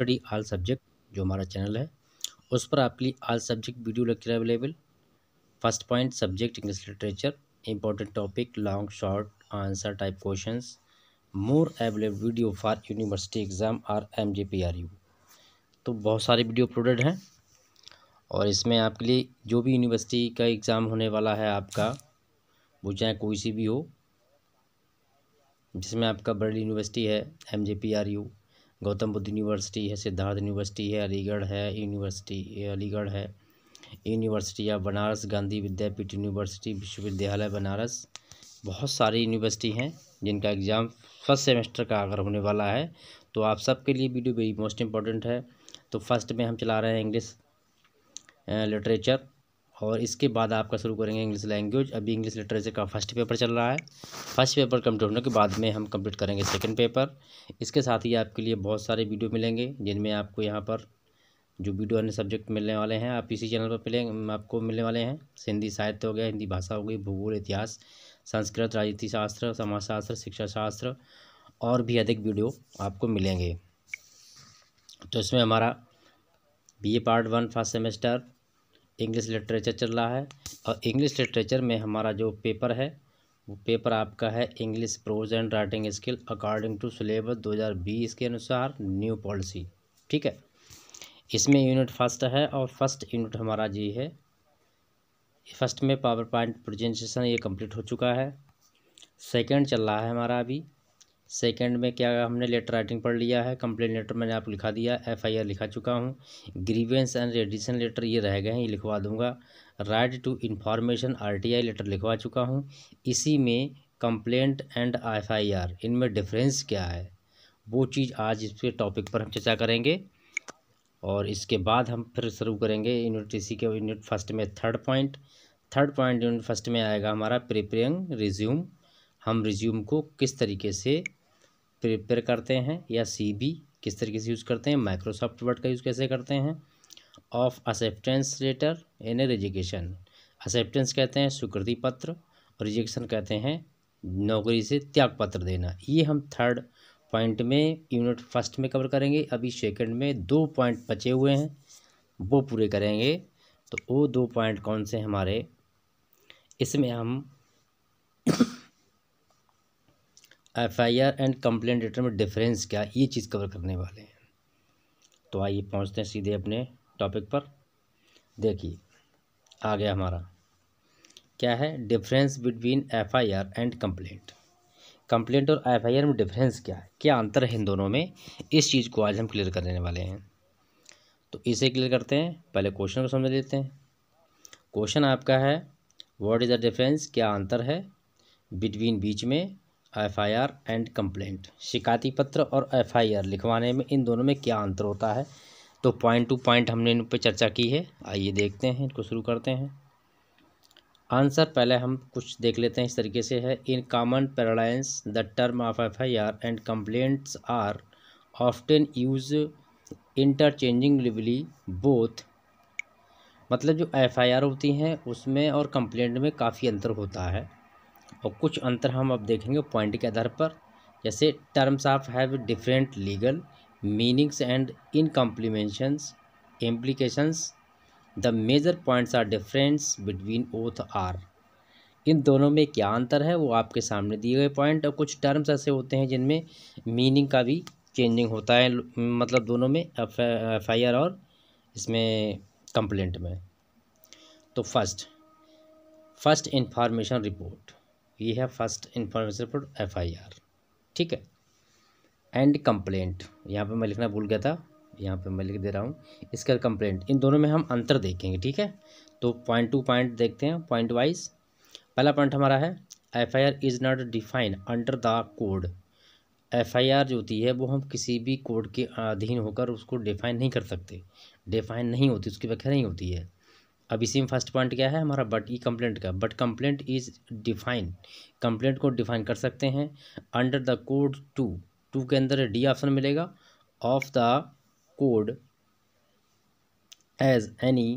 study आल subject जो हमारा channel है उस पर आपके लिए all subject video lecture available first point subject English literature important topic long short answer type question more available video for university exam R M J P R U तो बहुत सारे वीडियो प्रोडक्ट हैं और इसमें आपके लिए जो भी यूनिवर्सिटी का एग्ज़ाम होने वाला है आपका वो चाहे कोई सी भी हो जिसमें आपका बड़ी यूनिवर्सिटी है M J P R U Gautam Buddha university है सिद्धार्थ यूनिवर्सिटी है अलीगढ़ है यूनिवर्सिटी अलीगढ़ है यूनिवर्सिटी या बनारस गांधी विद्यापीठ यूनिवर्सिटी विश्वविद्यालय बनारस बहुत सारी यूनिवर्सिटी हैं जिनका एग्ज़ाम फर्स्ट सेमेस्टर का अगर होने वाला है तो आप सबके लिए वीडियो वेरी मोस्ट इम्पॉर्टेंट है तो फर्स्ट में हम चला रहे हैं इंग्लिश लिटरेचर और इसके बाद आपका शुरू करेंगे इंग्लिश लैंग्वेज अभी इंग्लिश लिटरेचर का फर्स्ट पेपर चल रहा है फर्स्ट पेपर कम्प्लीट होने के बाद में हम कम्प्लीट करेंगे सेकंड पेपर इसके साथ ही आपके लिए बहुत सारे वीडियो मिलेंगे जिनमें आपको यहाँ पर जो वीडियो अन्य सब्जेक्ट मिलने वाले हैं आप इसी चैनल पर मिलेंगे आपको मिलने वाले हैं हिंदी साहित्य हो गया हिंदी भाषा हो गई भूगोल इतिहास संस्कृत राजनीति शास्त्र समाजशास्त्र शिक्षा शास्त्र और भी अधिक वीडियो आपको मिलेंगे तो इसमें हमारा B A part one first semester English literature चल रहा है और इंग्लिश लिटरेचर में हमारा जो पेपर है वो पेपर आपका है English prose and writing skill according to syllabus 2020 के अनुसार न्यू पॉलिसी ठीक है इसमें यूनिट फर्स्ट है और फर्स्ट यूनिट हमारा जी है फर्स्ट में पावर पॉइंट प्रजेंटेशन ये कम्प्लीट हो चुका है सेकेंड चल रहा है हमारा अभी सेकंड में क्या हमने लेटर राइटिंग पढ़ लिया है कंप्लेन लेटर मैंने आप लिखा दिया एफ आई आर लिखा चुका हूँ ग्रीवेंस एंड रेडिशन लेटर ये रह गए हैं ये लिखवा दूंगा right to information R T I letter लिखवा चुका हूँ इसी में complaint and F I R इनमें डिफरेंस क्या है वो चीज़ आज इसके टॉपिक पर हम चर्चा करेंगे और इसके बाद हम फिर शुरू करेंगे यूनिट इसी के यूनिट फर्स्ट में third point third point unit first में आएगा हमारा प्रिपेयरिंग रिज्यूम हम रिज्यूम को किस तरीके से प्रिपेयर करते हैं या सी बी किस तरीके से यूज़ करते हैं माइक्रोसॉफ्ट वर्ड का यूज़ कैसे करते हैं of acceptance letter in rejection acceptance कहते हैं स्वीकृति पत्र और रिजेक्शन कहते हैं नौकरी से त्याग पत्र देना ये हम थर्ड पॉइंट में यूनिट फर्स्ट में कवर करेंगे अभी सेकंड में दो पॉइंट बचे हुए हैं वो पूरे करेंगे तो वो दो पॉइंट कौन से हमारे इसमें हम F I R and complaint letter में डिफरेंस क्या ये चीज़ कवर करने वाले हैं तो आइए पहुँचते हैं सीधे अपने टॉपिक पर देखिए आ गया हमारा क्या है difference between F I R and complaint complaint और एफ आई आर में डिफरेंस क्या है क्या अंतर है इन दोनों में इस चीज़ को आज हम क्लियर करने वाले हैं तो इसे क्लियर करते हैं पहले क्वेश्चन को समझ लेते हैं क्वेश्चन आपका है व्हाट इज़ द डिफरेंस क्या अंतर है बिटवीन बीच में एफआईआर एंड कंप्लेंट शिकायती पत्र और एफआईआर लिखवाने में इन दोनों में क्या अंतर होता है तो पॉइंट टू पॉइंट हमने इन पर चर्चा की है आइए देखते हैं इनको शुरू करते हैं आंसर पहले हम कुछ देख लेते हैं इस तरीके से है in common parlance the term of F I R and complaints are often use interchangeably both मतलब जो एफ आई आर होती हैं उसमें और कंप्लेंट में काफ़ी अंतर होता है और कुछ अंतर हम अब देखेंगे पॉइंट के आधार पर जैसे terms of have different legal meanings and implications implications the major points are difference between both are इन दोनों में क्या अंतर है वो आपके सामने दिए गए पॉइंट और कुछ टर्म्स ऐसे होते हैं जिनमें मीनिंग का भी चेंजिंग होता है मतलब दोनों में एफ आई आर और इसमें कंप्लेंट में तो फर्स्ट फर्स्ट इंफॉर्मेशन रिपोर्ट ये है first information report F I R ठीक है एंड कंप्लेंट यहाँ पे मैं लिखना भूल गया था यहाँ पे मैं लिख दे रहा हूँ इसका कंप्लेंट इन दोनों में हम अंतर देखेंगे ठीक है तो पॉइंट टू पॉइंट देखते हैं पॉइंट वाइज पहला पॉइंट हमारा है F I R is not define under the code F I R जो होती है वो हम किसी भी कोड के अधीन होकर उसको डिफाइन नहीं कर सकते डिफाइन नहीं होती उसकी व्याख्या नहीं होती है अब इसी में फर्स्ट पॉइंट क्या है हमारा बट ई कंप्लेंट का but complaint is define complaint को डिफाइन कर सकते हैं under the code two two के अंदर डी ऑप्शन मिलेगा of the code as any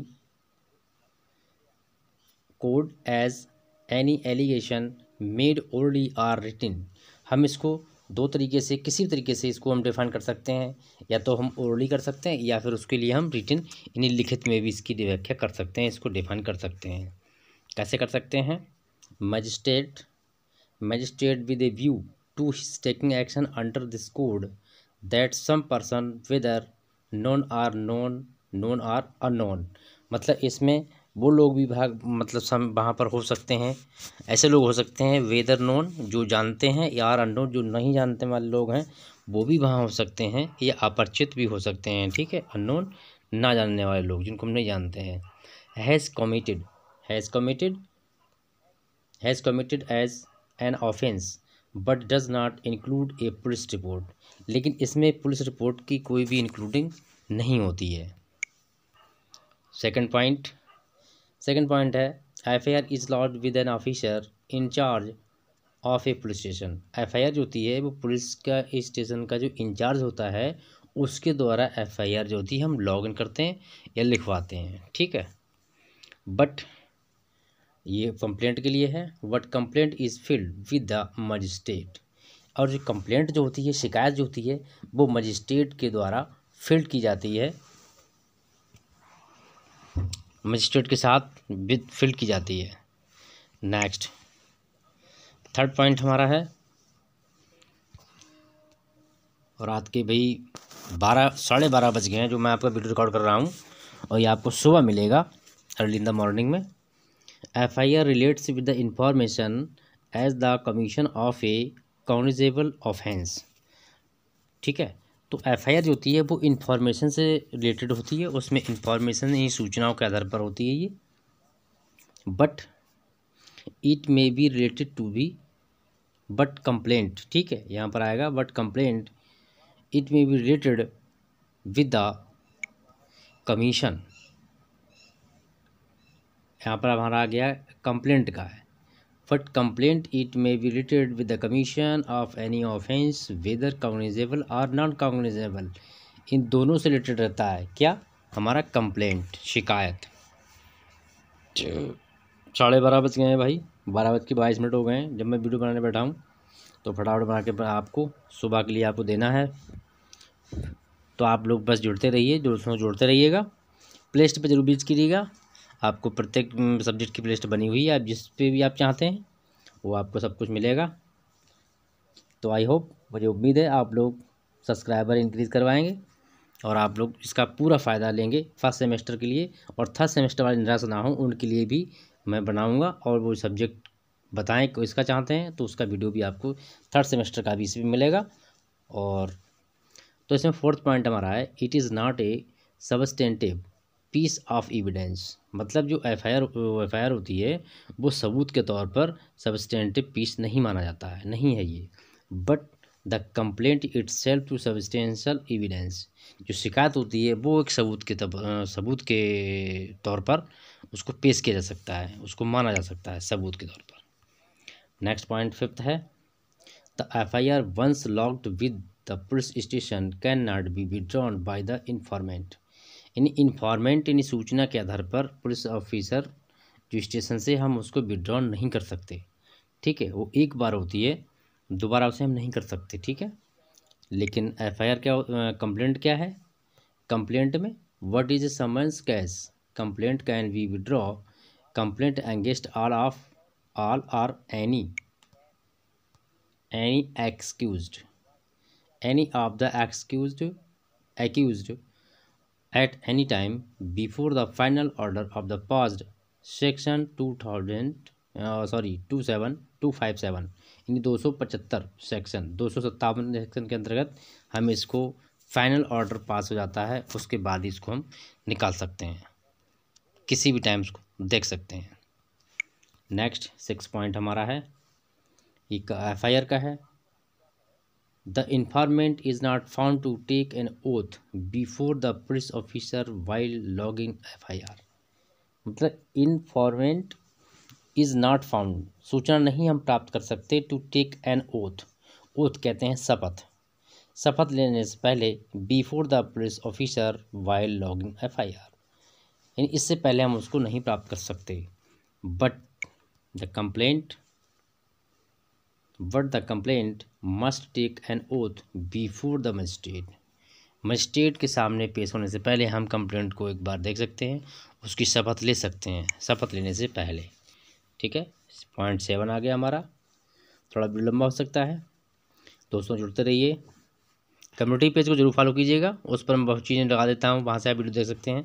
code as any allegation made orally or written हम इसको दो तरीके से किसी भी तरीके से इसको हम डिफाइन कर सकते हैं या तो हम ओरली कर सकते हैं या फिर उसके लिए हम रिटर्न इन लिखित में भी इसकी व्याख्या कर सकते हैं इसको डिफाइन कर सकते हैं कैसे कर सकते हैं magistrate magistrate with a view to taking action under this code that some person whether known or known known or unknown मतलब इसमें वो लोग भी भाग मतलब सम वहाँ पर हो सकते हैं ऐसे लोग हो सकते हैं वेदर नोन जो जानते हैं या आर अनोन जो नहीं जानते वाले लोग हैं वो भी वहाँ हो सकते हैं या अपरिचित भी हो सकते हैं ठीक है अननोन ना जानने वाले लोग जिनको हम नहीं जानते हैं has committed has committed has committed as an offence but does not include a police report लेकिन इसमें पुलिस रिपोर्ट की कोई भी इंक्लूडिंग नहीं होती है सेकेंड पॉइंट सेकेंड पॉइंट है F I R is lodged with an officer in charge of a police station F I R जो होती है वो पुलिस का स्टेशन का जो इंचार्ज होता है उसके द्वारा एफ आई आर जो होती है हम लॉग इन करते हैं या लिखवाते हैं ठीक है बट ये कंप्लेंट के लिए है but complaint is filed with the magistrate और जो कंप्लेंट जो होती है शिकायत जो होती है वो मजिस्ट्रेट के द्वारा फिल्ड की जाती है मजिस्ट्रेट के साथ विद फील्ड की जाती है नेक्स्ट थर्ड पॉइंट हमारा है और रात के भाई बारह साढ़े बारह बज गए हैं जो मैं आपका वीडियो रिकॉर्ड कर रहा हूँ और ये आपको सुबह मिलेगा अर्ली इन द मॉर्निंग में F I R relates with the information as the commission of a cognizable offence ठीक है तो एफआईआर जो होती है वो इन्फॉर्मेशन से रिलेटेड होती है उसमें इन्फॉर्मेशन ही सूचनाओं के आधार पर होती है ये but it may be related to B but complaint ठीक है यहाँ पर आएगा but complaint it may be related with the commission यहाँ पर हमारा आ गया कंप्लेंट का है but complaint it may be related with the commission of any offence whether cognizable और नॉन कॉन्गनीजेबल इन दोनों से रिलेटेड रहता है क्या हमारा कंप्लेंट शिकायत साढ़े बारह बज गए हैं भाई बारह बज के बाईस मिनट हो गए हैं जब मैं वीडियो बनाने बैठा हूँ तो फटाफट बना के आपको सुबह के लिए आपको देना है तो आप लोग बस जुड़ते रहिए दोस्तों जुड़ते रहिएगा प्ले लिस्ट पर जरूर बीच कीजिएगा आपको प्रत्येक सब्जेक्ट की प्लेलिस्ट बनी हुई है आप जिस पे भी आप चाहते हैं वो आपको सब कुछ मिलेगा तो आई होप मुझे उम्मीद है आप लोग सब्सक्राइबर इंक्रीज़ करवाएंगे और आप लोग इसका पूरा फ़ायदा लेंगे फर्स्ट सेमेस्टर के लिए और थर्ड सेमेस्टर वाले निराश ना हों उनके लिए भी मैं बनाऊँगा और वो सब्जेक्ट बताएँ कि इसका चाहते हैं तो उसका वीडियो भी आपको थर्ड सेमेस्टर का भी इसमें मिलेगा और तो इसमें फोर्थ पॉइंट हमारा है it is not a substantive piece of evidence मतलब जो एफ आई आर होती है वो सबूत के तौर पर सबस्टेंटिव पीस नहीं माना जाता है नहीं है ये but the complaint itself to substantial evidence जो शिकायत होती है वो एक सबूत के तब सबूत के तौर पर उसको पेश किया जा सकता है उसको माना जा सकता है सबूत के तौर पर नेक्स्ट पॉइंट फिफ्थ है the F I R once lodged with the police station can not be withdrawn by the informant यानी इन्फॉर्मेंट यानी सूचना के आधार पर पुलिस ऑफिसर जो स्टेशन से हम उसको विड्रॉ नहीं कर सकते ठीक है वो एक बार होती है दोबारा उसे हम नहीं कर सकते ठीक है लेकिन एफआईआर क्या कंप्लेंट क्या है कंप्लेंट में what is a summons case complaint can we withdraw complaint against all of all or any any accused any of the accused accused at any time before the final order of the passed section two thousand sorry two seven two five seven यानी दो सौ पचहत्तर section दो सौ सत्तावन section के अंतर्गत हम इसको फाइनल ऑर्डर पास हो जाता है उसके बाद इसको हम निकाल सकते हैं किसी भी टाइम इसको देख सकते हैं नेक्स्ट सिक्स पॉइंट हमारा है ये एफ आई आर का है the informant is not found to take an oath before the police officer while lodging F I R मतलब इनफॉर्मेंट इज़ नॉट फाउंड सूचना नहीं हम प्राप्त कर सकते to take an oath oath कहते हैं शपथ शपथ लेने से पहले before the police officer while lodging F I R यानी इससे पहले हम उसको नहीं प्राप्त कर सकते but the complaint but the complaint must take an oath before the magistrate magistrate के सामने पेश होने से पहले हम कंप्लेंट को एक बार देख सकते हैं उसकी शपथ ले सकते हैं शपथ लेने से पहले ठीक है पॉइंट सेवन आ गया हमारा थोड़ा लंबा हो सकता है दोस्तों जुड़ते रहिए कम्युनिटी पेज को जरूर फॉलो कीजिएगा उस पर मैं बहुत चीज़ें लगा देता हूँ वहाँ से आप वीडियो देख सकते हैं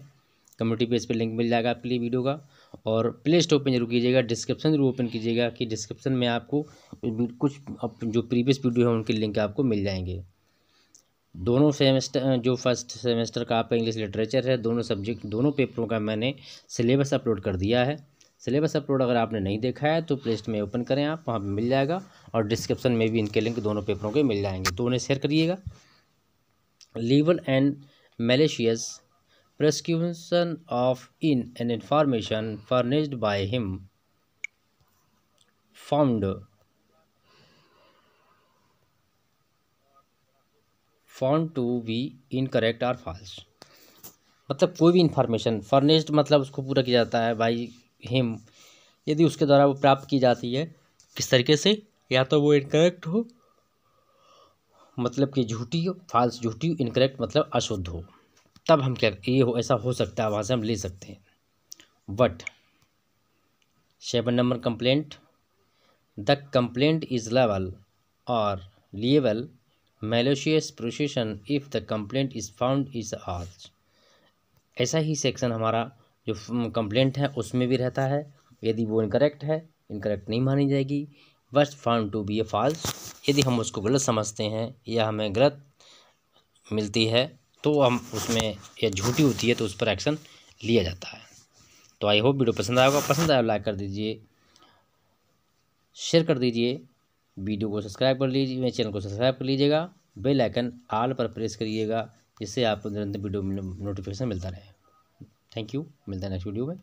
कम्युनिटी पेज पर पे लिंक मिल जाएगा आपके लिए वीडियो का और प्ले स्टोर पर जरूर कीजिएगा डिस्क्रिप्शन जरूर ओपन कीजिएगा कि डिस्क्रिप्शन में आपको कुछ जो प्रीवियस वीडियो है उनके लिंक आपको मिल जाएंगे दोनों सेमेस्टर जो फर्स्ट सेमेस्टर का आपका इंग्लिश लिटरेचर है दोनों सब्जेक्ट दोनों पेपरों का मैंने सिलेबस अपलोड कर दिया है सिलेबस अपलोड अगर आपने नहीं देखा है तो प्ले में ओपन करें आप वहाँ पर मिल जाएगा और डिस्क्रिप्शन में भी इनके लिंक दोनों पेपरों के मिल जाएंगे तो उन्हें शेयर करिएगा लीवल and malicious prosecution of in an information furnished by him found found to be incorrect और फॉल्स मतलब कोई भी इन्फॉर्मेशन फर्निश्ड मतलब उसको पूरा किया जाता है बाई हिम यदि उसके द्वारा वो प्राप्त की जाती है किस तरीके से या तो वो इनकरेक्ट हो मतलब कि झूठी हो फाल्स झूठी इनकरेक्ट मतलब अशुद्ध हो तब हम क्या ये हो ऐसा हो सकता है वहाँ से हम ले सकते हैं but seven number complaint the complaint is लेवल और liable malicious prosecution if the complaint is found is आर्ज ऐसा ही सेक्शन हमारा जो कंप्लेंट है उसमें भी रहता है यदि वो इनकरेक्ट है इनकरेक्ट नहीं मानी जाएगी बस found to be a false यदि हम उसको गलत समझते हैं या हमें गलत मिलती है तो हम उसमें यह झूठी होती है तो उस पर एक्शन लिया जाता है तो आई होप वीडियो पसंद आएगा पसंद आया लाइक कर दीजिए शेयर कर दीजिए वीडियो को सब्सक्राइब कर लीजिए मेरे चैनल को सब्सक्राइब कर लीजिएगा बेल आइकन आल पर प्रेस करिएगा जिससे आपको निरंतर वीडियो नोटिफिकेशन मिलता रहे थैंक यू मिलता है नेक्स्ट वीडियो में